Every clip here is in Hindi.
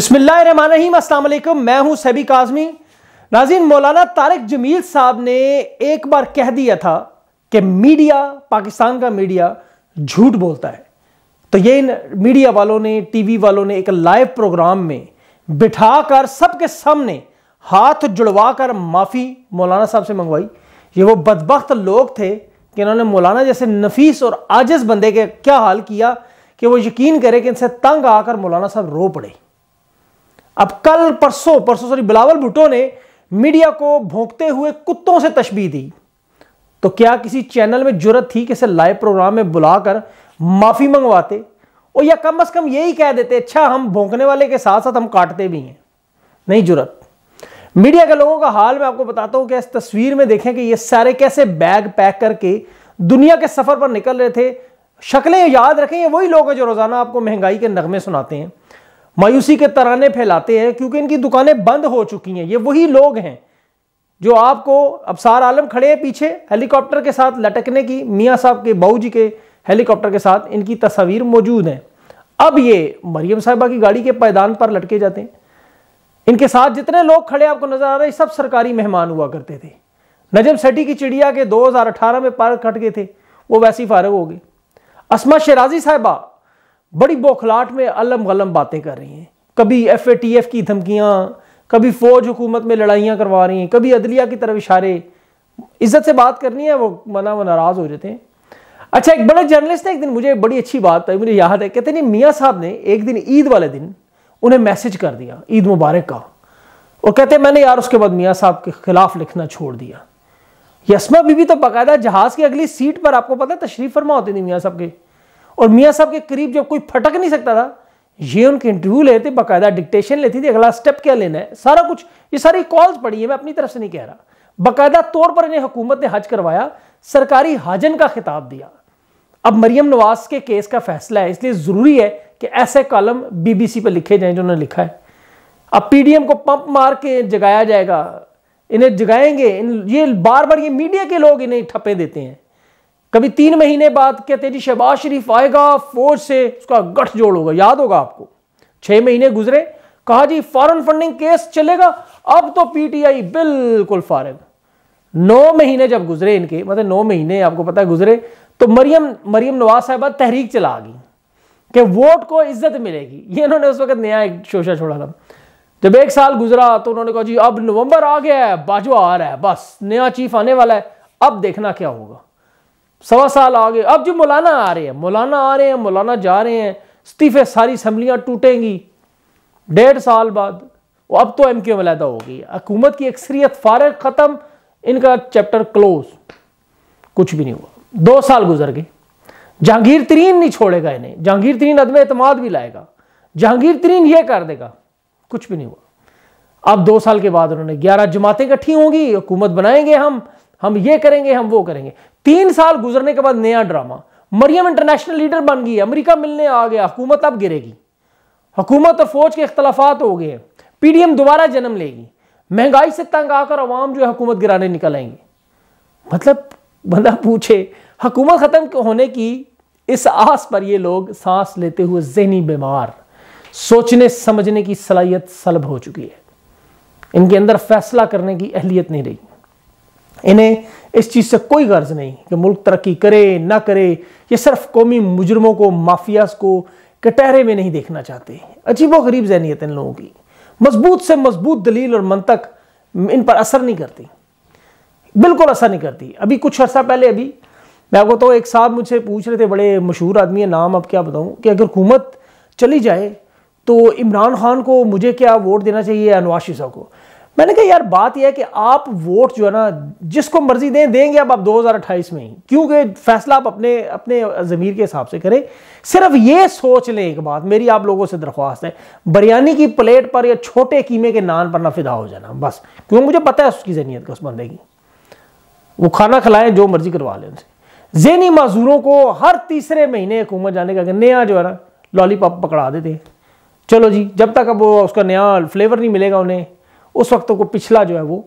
बसमिलीम मैं हूं सैबी काजमी नाजीन मौलाना तारक जमील साहब ने एक बार कह दिया था कि मीडिया पाकिस्तान का मीडिया झूठ बोलता है तो ये इन मीडिया वालों ने टीवी वालों ने एक लाइव प्रोग्राम में बिठाकर सबके सामने हाथ जुड़वा कर माफ़ी मौलाना साहब से मंगवाई ये वो बदबख्त लोग थे कि इन्होंने मौलाना जैसे नफीस और आजज बंदे के क्या हाल किया कि वो यकीन करे कि इनसे तंग आकर मौलाना साहब रो पड़े अब कल परसों परसों सॉरी बिलावल भुट्टो ने मीडिया को भोंकते हुए कुत्तों से तशबी दी तो क्या किसी चैनल में जरूरत थी कि इसे लाइव प्रोग्राम में बुलाकर माफ़ी मंगवाते और या कम अज़ कम यही कह देते अच्छा हम भोंकने वाले के साथ साथ हम काटते भी हैं नहीं जरूरत मीडिया के लोगों का हाल मैं आपको बताता हूँ कि इस तस्वीर में देखें कि ये सारे कैसे बैग पैक करके दुनिया के सफ़र पर निकल रहे थे शक्लें याद रखें ये वही लोग हैं जो रोज़ाना आपको महंगाई के नगमे सुनाते हैं मायूसी के तराने फैलाते हैं क्योंकि इनकी दुकानें बंद हो चुकी हैं ये वही लोग हैं जो आपको अबसार आलम खड़े हैं पीछे हेलीकॉप्टर के साथ लटकने की मियाँ साहब के बाऊ जी के हेलीकॉप्टर के साथ इनकी तस्वीर मौजूद हैं अब ये मरियम साहिबा की गाड़ी के पैदान पर लटके जाते हैं इनके साथ जितने लोग खड़े आपको नजर आ रहे हैं सब सरकारी मेहमान हुआ करते थे नजम सेठी की चिड़िया के 2018 में पार्क कट गए थे वो वैसे ही फारग हो गए असमा शेराजी साहिबा बड़ी बौखलाहट में अलम गलम बातें कर रही हैं कभी एफ ए टी एफ की धमकियाँ कभी फ़ौज हुकूमत में लड़ाइयाँ करवा रही हैं कभी अदलिया की तरफ इशारे इज्जत से बात करनी है वो मना वो नाराज़ हो जाते हैं अच्छा एक बड़ा जर्नलिस्ट ने एक दिन मुझे बड़ी अच्छी बात मुझे याद है कहते नहीं मियाँ साहब ने एक दिन ईद वाले दिन उन्हें मैसेज कर दिया ईद मुबारक का और कहते मैंने यार उसके बाद मियाँ साहब के खिलाफ लिखना छोड़ दिया यस्मा बीबी तो बाकायदा जहाज़ की अगली सीट पर आपको पता है तशरीफ फरमा होती थी मियाँ साहब के और मियाँ साहब के करीब जब कोई फटक नहीं सकता था ये उनके इंटरव्यू लेते थे बाकायदा डिक्टेशन लेती थी अगला स्टेप क्या लेना है सारा कुछ ये सारी कॉल्स पड़ी है मैं अपनी तरफ से नहीं कह रहा बाकायदा तौर पर इन्हें हुकूमत ने हज करवाया सरकारी हाजन का खिताब दिया अब मरियम नवाज के केस का फैसला है इसलिए ज़रूरी है कि ऐसे कॉलम बीबीसी पर लिखे जाएं जो उन्होंने लिखा है अब पीडीएम को पंप मार के जगाया जाएगा इन्हें जगाएंगे इन ये बार बार ये मीडिया के लोग इन्हें ठप्पे देते हैं कभी तीन महीने बाद कहते जी शहबाज शरीफ आएगा फौज से उसका गठजोड़ होगा याद होगा आपको छह महीने गुजरे कहा जी फॉरन फंडिंग केस चलेगा अब तो पीटीआई बिल्कुल फारग नौ महीने जब गुजरे इनके मतलब नौ महीने आपको पता है गुजरे तो मरियम मरियम नवाज साहबा तहरीक चला गई कि वोट को इज्जत मिलेगी ये इन्होंने उस वक्त नया एक शोशा छोड़ा था जब एक साल गुजरा तो उन्होंने कहा जी अब नवंबर आ गया है बाजवा आ रहा है बस नया चीफ आने वाला है अब देखना क्या होगा सवा साल आ गए अब जो मौलाना आ रहे हैं मौलाना आ रहे हैं मौलाना जा रहे हैं इस्तीफे सारी असम्बलियाँ टूटेंगी डेढ़ साल बाद वो अब तो एम क्यू अलहदा हो गई हकूमत की अक्सरियत फारग ख़त्म इनका चैप्टर क्लोज कुछ भी नहीं हुआ दो साल गुजर गए जहांगीर तरीन नहीं छोड़ेगा इन्हें जहांगीर तरीन अदम अतमाद भी लाएगा जहांगीर तरीन यह कर देगा कुछ भी नहीं हुआ अब दो साल के बाद उन्होंने ग्यारह जमातें इकट्ठी होंगी हुकूमत बनाएंगे हम हम ये करेंगे हम वो करेंगे तीन साल गुजरने के बाद नया ड्रामा मरियम इंटरनेशनल लीडर बन गई अमेरिका मिलने आ गया हुकूमत अब गिरेगी हुकूमत और फौज के अख्तलाफात हो गए पीडीएम दोबारा जन्म लेगी महंगाई से तंग आकर अवाम जो है हुकूमत गिराने निकल आएंगे मतलब बंदा पूछे हुकूमत ख़त्म होने की इस आस पर ये लोग सांस लेते हुए जहनी बीमार सोचने समझने की सलाहियत सलब हो चुकी है इनके अंदर फैसला करने की अहलियत नहीं रही इन्हें इस चीज़ से कोई गर्ज नहीं कि मुल्क तरक्की करे ना करे ये सिर्फ कौमी मुजरमों को माफियाज को कटहरे में नहीं देखना चाहते अजीब व गरीब जहनीत इन लोगों की मजबूत से मजबूत दलील और मंतक इन पर असर नहीं करती बिल्कुल असर नहीं करती अभी कुछ अर्सा पहले अभी मैं आपको तो एक साहब मुझसे पूछ रहे थे बड़े मशहूर आदमी है नाम अब क्या बताऊँ कि अगर हुकूमत चली जाए तो इमरान खान को मुझे क्या वोट देना चाहिए या को मैंने कहा यार बात यह है कि आप वोट जो है ना जिसको मर्जी दें देंगे अब आप 2028 में ही क्योंकि फैसला आप अपने अपने ज़मीर के हिसाब से करें सिर्फ ये सोच लें एक बात मेरी आप लोगों से दरख्वास्त है बिरयानी की प्लेट पर या छोटे कीमे के नान पर ना फिदा हो जाना बस क्योंकि मुझे पता है उसकी जहनीत का उस बंदे की वो खाना खिलाएं जो मर्जी करवा लें उनसे जेनी मजदूरों को हर तीसरे महीने हुकूमत जाने का नया जो है ना लॉलीपॉप पकड़ा देते चलो जी जब तक अब उसका नया फ्लेवर नहीं मिलेगा उन्हें उस वक्त को पिछला जो है वो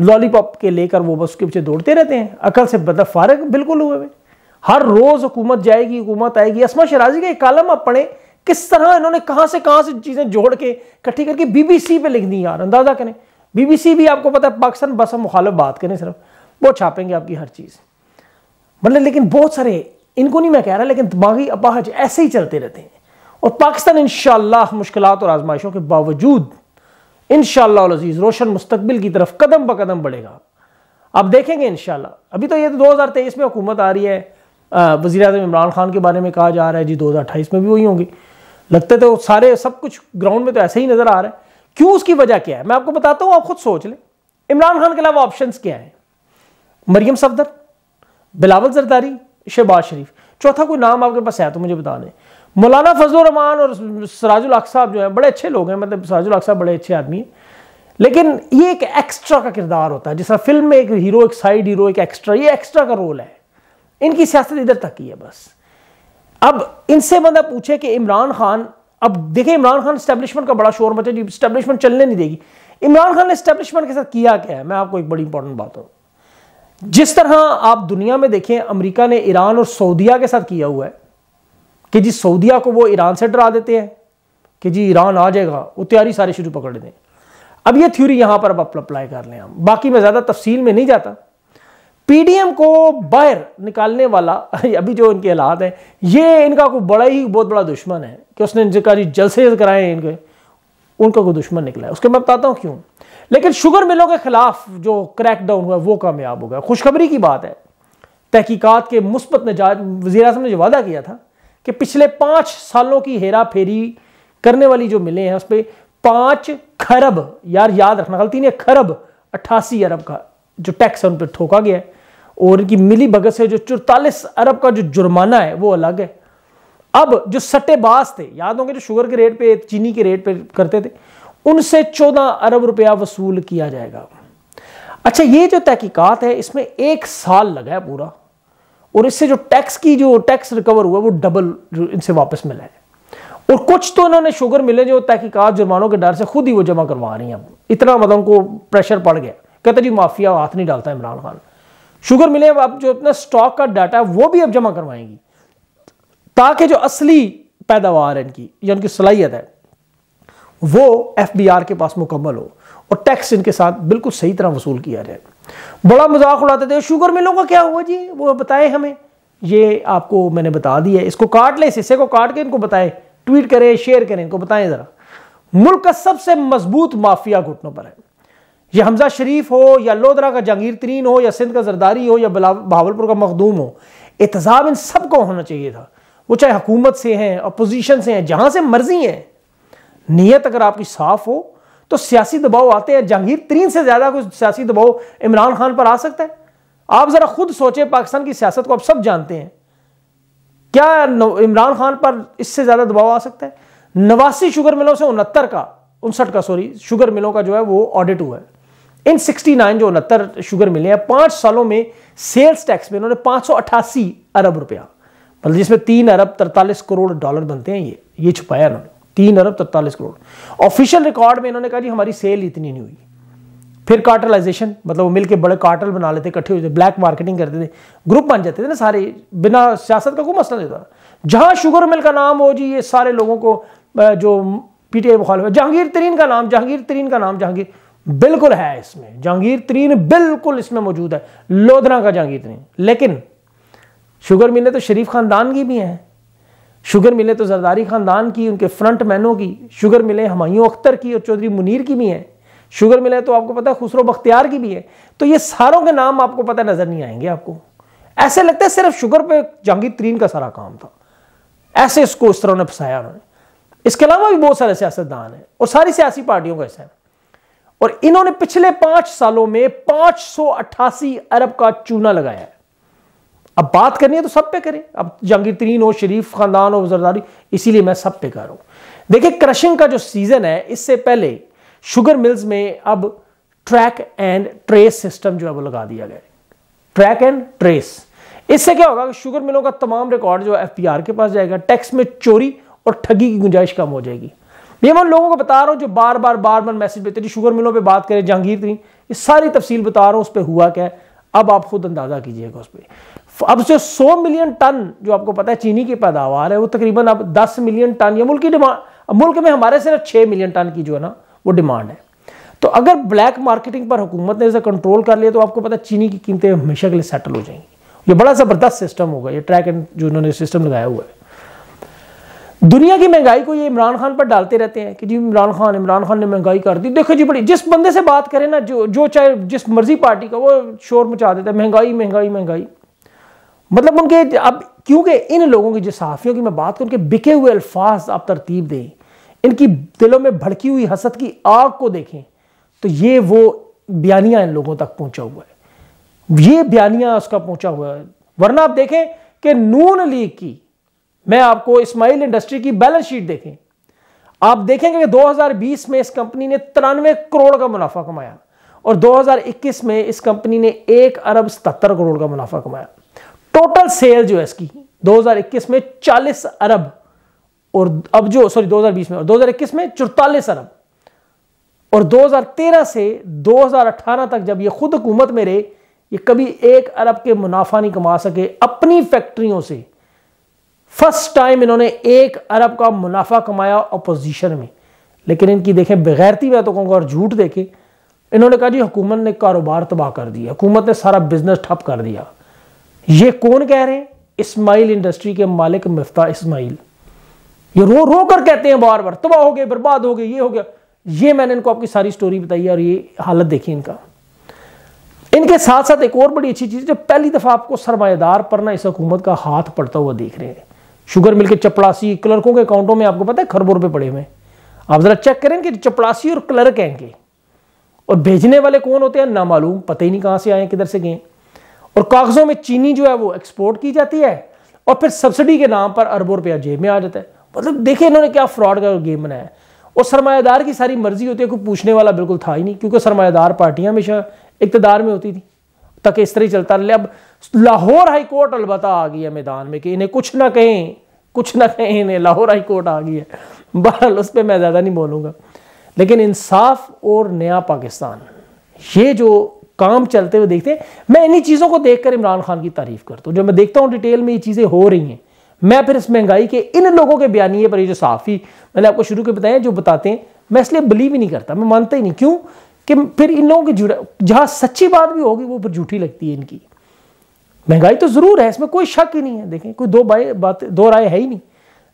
लॉलीपॉप के लेकर वो बस उसके पीछे दौड़ते रहते हैं अकल से बदल मतलब फारग बिल्कुल हुए हुए हर रोज हुकूमत जाएगी हुकूमत आएगी असमा शराजी का एक कालम आप पढ़े किस तरह इन्होंने कहाँ से कहाँ से चीज़ें जोड़ के इकट्ठी करके बीबीसी पे लिख दी यार अंदाज़ा करें बीबीसी भी आपको पता है पाकिस्तान बस हम मुखालफ बात करें सिर्फ वो छापेंगे आपकी हर चीज़ मतलब लेकिन बहुत सारे इनको नहीं मैं कह रहा लेकिन दिमागी अपाहज ऐसे ही चलते रहते हैं और पाकिस्तान इन मुश्किल और आजमाइशों के बावजूद इन शजीज़ रोशन मुस्तबिल की तरफ कदम ब कदम बढ़ेगा आप देखेंगे इन अभी तो ये तो दो हज़ार तेईस में हुकूमत आ रही है वज़ी अजम इमरान खान के बारे में कहा जा रहा है जी दो हज़ार अट्ठाईस में भी वही होंगी लगते तो सारे सब कुछ ग्राउंड में तो ऐसे ही नज़र आ रहा है क्यों उसकी वजह क्या है मैं आपको बताता हूँ आप खुद सोच लें इमरान खान के अलावा ऑप्शन क्या हैं मरियम सफदर बिलावल जरदारी शहबाज शरीफ चौथा कोई नाम आपके पास है तो मुझे बता दें मौलाना फजल रमान और सराजुल हक साहब जो है बड़े अच्छे लोग हैं मतलब सराजुल हक साहब बड़े अच्छे आदमी हैं लेकिन ये एक एक्स्ट्रा का किरदार होता है जैसा फिल्म में एक हीरो एक साइड हीरो एक एक्स्ट्रा ये एक्स्ट्रा का रोल है इनकी सियासत इधर तक ही है बस अब इनसे बंदा पूछे कि इमरान खान अब देखिए इमरान खान स्टैब्लिशमेंट का बड़ा शोर मचा जी स्टैब्लिशमेंट चलने नहीं देगी इमरान खान ने स्टैब्लिशमेंट के साथ किया क्या है मैं आपको एक बड़ी इंपॉर्टेंट बात हूँ जिस तरह आप दुनिया में देखें अमरीका ने ईरान और सऊदिया के साथ किया हुआ है कि जी सऊदीया को वो ईरान से डरा देते हैं कि जी ईरान आ जाएगा वो तैयारी सारे शुरू पकड़ दें अब ये थ्योरी यहाँ पर अब अप्लाई कर लें हम बाकी मैं ज़्यादा तफसील में नहीं जाता पीडीएम को बाहर निकालने वाला अभी जो इनके हालात हैं ये इनका कोई बड़ा ही बहुत बड़ा दुश्मन है कि उसने जिनका जी जलसे कराए इनके उनका कोई दुश्मन निकला है उसके मैं बताता हूँ क्यों लेकिन शुगर मिलों के खिलाफ जो क्रैकडाउन हुआ वो कामयाब हो गया खुशखबरी की बात है तहकीकात के मुस्बत नजाज वजी अजम ने जो वादा किया था कि पिछले पांच सालों की हेरा फेरी करने वाली जो मिले हैं उस पर पांच खरब यार याद रखना गलती नहीं खरब अट्ठासी अरब का जो टैक्स है उन पर ठोका गया है और इनकी मिली भगत से जो चौतालीस अरब का जो जुर्माना है वो अलग है अब जो सट्टेबाज थे याद होंगे जो शुगर के रेट पे चीनी के रेट पे करते थे उनसे चौदह अरब रुपया वसूल किया जाएगा अच्छा ये जो तहकीकात है इसमें एक साल लगा है पूरा और इससे जो टैक्स की जो टैक्स रिकवर हुआ वो डबल इनसे वापस मिला है और कुछ तो इन्होंने शुगर मिले जो तहकीकत जुर्मानों के डर से खुद ही वो जमा करवा रही हैं इतना मतलब उनको प्रेशर पड़ गया कहते जी माफिया हाथ नहीं डालता इमरान खान शुगर मिले अब जो अपना स्टॉक का डाटा है वो भी अब जमा करवाएंगी ताकि जो असली पैदावार है इनकी या उनकी सलाहियत है वो एफ बी आर के पास मुकम्मल हो और टैक्स इनके साथ बिल्कुल सही तरह वसूल किया जाए बड़ा मजाक उड़ाते थे शुगर मिलों का क्या हुआ जी वो बताएं हमें ये आपको मैंने बता दिया इसको काट लें इस हिस्से को काट के इनको बताएं ट्वीट करें शेयर करें इनको बताएं ज़रा मुल्क का सबसे मजबूत माफिया घुटनों पर है यह हमजा शरीफ हो या लोदरा का जहांगीर तरीन हो या सिंध का जरदारी हो या बहावलपुर का मखदूम हो एहतजाब इन सबको होना चाहिए था वो चाहे हुकूमत से हैं अपोजिशन से हैं जहां से मर्जी हैं नीयत अगर आपकी साफ हो तो सियासी दबाव आते हैं जहांगीर तरीन से ज्यादा कुछ सियासी दबाव इमरान खान पर आ सकता है आप जरा खुद सोचे पाकिस्तान की सियासत को आप सब जानते हैं क्या इमरान खान पर इससे ज्यादा दबाव आ सकता है नवासी शुगर मिलों से उनहत्तर का उनसठ का सॉरी शुगर मिलों का जो है वो ऑडिट हुआ है इन 69 जो उनहत्तर शुगर मिले हैं पांच सालों में सेल्स टैक्स में इन्होंने 588 अरब रुपया मतलब जिसमें तीन अरब तरतालीस करोड़ डॉलर बनते हैं ये ये छुपाया इन्होंने तीन अरब तैतालीस करोड़ ऑफिशियल रिकॉर्ड में इन्होंने कहा जी हमारी सेल इतनी नहीं हुई फिर कार्टलाइजेशन मतलब वो मिल बड़े कार्टल बना लेते इकट्ठे होते ब्लैक मार्केटिंग करते थे ग्रुप बन जाते थे ना सारे बिना सियासत का कोई मसला नहीं था जहाँ शुगर मिल का नाम हो जी ये सारे लोगों को जो पीटीआई मुखाल जहांगीर तरीन का नाम जहांगीर तरीन का नाम जहांगीर बिल्कुल है इसमें जहांगीर तरीन बिल्कुल इसमें मौजूद है लोधना का जहांगीर तरीन लेकिन शुगर मिलें तो शरीफ खानदान की भी हैं शुगर मिले तो जरदारी ख़ानदान की उनके फ्रंट मैनों की शुगर मिले हमायूं अख्तर की और चौधरी मुनीर की भी हैं शुगर मिले तो आपको पता है खुसरो बख्तियार की भी है तो ये सारों के नाम आपको पता नज़र नहीं आएंगे आपको ऐसे लगता है सिर्फ शुगर पे जहांगीर तरीन का सारा काम था ऐसे इसको इस तरह ने फंसाया उन्होंने इसके अलावा भी बहुत सारे सियासतदान हैं और सारी सियासी पार्टियों का हिस्सा है और इन्होंने पिछले पांच सालों में पांच अरब का चूना लगाया है अब बात करनी है तो सब पे करें अब जहांगीर तरीन हो शरीफ खानदान हो जरदारी इसीलिए मैं सब पे कर रहा हूँ देखिए क्रशिंग का जो सीज़न है इससे पहले शुगर मिल्स में अब ट्रैक एंड ट्रेस सिस्टम जो है वो लगा दिया गया ट्रैक एंड ट्रेस इससे क्या होगा कि शुगर मिलों का तमाम रिकॉर्ड जो एफ के पास जाएगा टैक्स में चोरी और ठगी की गुंजाइश कम हो जाएगी ये मैं लोगों को बता रहा हूँ जो बार बार बार बार मैसेज भेजते जी शुगर मिलों पे बात करें जहांगीर तरीन ये सारी तफसील बता रहा हूँ उस पर हुआ क्या है अब आप खुद अंदाज़ा कीजिएगा उस पर अब से 100 मिलियन टन जो आपको पता है चीनी की पैदावार है वो तकरीबन अब 10 मिलियन टन या मुल्क की डिमांड मुल्क में हमारे सिर्फ 6 मिलियन टन की जो है ना वो डिमांड है तो अगर ब्लैक मार्केटिंग पर हुकूमत ने इसे कंट्रोल कर लिया तो आपको पता है चीनी की कीमतें हमेशा के लिए सेटल हो जाएंगी ये बड़ा ज़बरदस्त सिस्टम होगा ये ट्रैक एंड जो उन्होंने सिस्टम लगाया हुआ है दुनिया की महंगाई को ये इमरान खान पर डालते रहते हैं कि जी इमरान खान इमरान खान ने महंगाई कर दी देखो जी बड़ी जिस बंदे से बात करें ना जो जो चाहे जिस मर्जी पार्टी का वो शोर मचा देता है महंगाई महंगाई महंगाई मतलब उनके अब क्योंकि इन लोगों की जो सहाफ़ियों की मैं बात करूँ उनके बिके हुए अल्फाज आप तरतीब दें इनकी दिलों में भड़की हुई हसद की आग को देखें तो ये वो बयानिया इन लोगों तक पहुंचा हुआ है ये बयानिया उसका पहुंचा हुआ है वरना आप देखें कि नून लीग की मैं आपको इस्माइल इंडस्ट्री की बैलेंस शीट देखें आप देखेंगे कि 2020 में इस कंपनी ने तिरानवे करोड़ का मुनाफा कमाया और 2021 में इस कंपनी ने एक अरब सतहत्तर करोड़ का मुनाफा कमाया टोटल सेल जो है इसकी 2021 में 40 अरब और अब जो सॉरी 2020 में और 2021 में चौतालीस अरब और 2013 से 2018 तक जब ये खुद हुकूमत में रहे ये कभी एक अरब के मुनाफा नहीं कमा सके अपनी फैक्ट्रियों से फर्स्ट टाइम इन्होंने एक अरब का मुनाफा कमाया अपोजिशन में लेकिन इनकी देखें बगैरती मैं तो कहूँगा और झूठ देखे इन्होंने कहा जी हुकूमत ने कारोबार तबाह कर दिया हुकूमत ने सारा बिजनेस ठप कर दिया ये कौन कह रहे हैं इस्माइल इंडस्ट्री के मालिक मिफ्ता इस्माइल ये रो रो कर कहते हैं बार बार तबाह हो गए बर्बाद हो गए ये हो गया ये मैंने इनको आपकी सारी स्टोरी बताई है और ये हालत देखी इनका इनके साथ साथ एक और बड़ी अच्छी चीज़ जो पहली दफ़ा आपको सरमाएदार पर ना इस हुकूमत का हाथ पड़ता हुआ देख रहे हैं शुगर मिल के चपड़ासी क्लर्कों के अकाउंटों में आपको पता है खरबों रुपये पड़े हुए हैं आप ज़रा चेक करें कि चपड़ासी और क्लर्क हैं और भेजने वाले कौन होते हैं ना मालूम पता ही नहीं कहाँ से आए किधर से गए और कागजों में चीनी जो है वो एक्सपोर्ट की जाती है और फिर सब्सिडी के नाम पर अरबों रुपया जेब में आ जाता है मतलब देखिए इन्होंने क्या फ्रॉड का गेम बनाया है और सरमायादार की सारी मर्जी होती है कोई पूछने वाला बिल्कुल था ही नहीं क्योंकि सरमायादार पार्टियां हमेशा इकतदार में होती थी तक इस तरह ही चलता रहा अब लाहौर हाई कोर्ट अलबत् आ गई है मैदान में कि इन्हें कुछ ना कहें कुछ ना कहें इन्हें लाहौर हाई कोर्ट आ गई है बहरहाल उस पर मैं ज़्यादा नहीं बोलूँगा लेकिन इंसाफ और नया पाकिस्तान ये जो काम चलते हुए देखते हैं मैं इन्हीं चीज़ों को देखकर इमरान खान की तारीफ करता हूँ जब मैं देखता हूँ डिटेल में ये चीज़ें हो रही हैं मैं फिर इस महंगाई के इन लोगों के बयानी पर ये जो साफ़ी मैंने आपको शुरू के बताया जो बताते हैं मैं इसलिए बिलीव ही नहीं करता मैं मानता ही नहीं क्यों कि फिर इन लोगों की जुड़ा जहाँ सच्ची बात भी होगी वो फिर झूठी लगती है इनकी महंगाई तो ज़रूर है इसमें कोई शक ही नहीं है देखें कोई दो बात दो राय है ही नहीं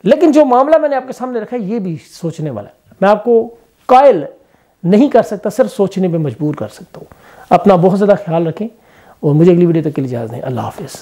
लेकिन जो मामला मैंने आपके सामने रखा है ये भी सोचने वाला है मैं आपको कायल नहीं कर सकता सिर्फ सोचने पर मजबूर कर सकता हूँ अपना बहुत ज़्यादा ख्याल रखें और मुझे अगली वीडियो तक के लिए इजाज़ दें अल्लाह हाफिज़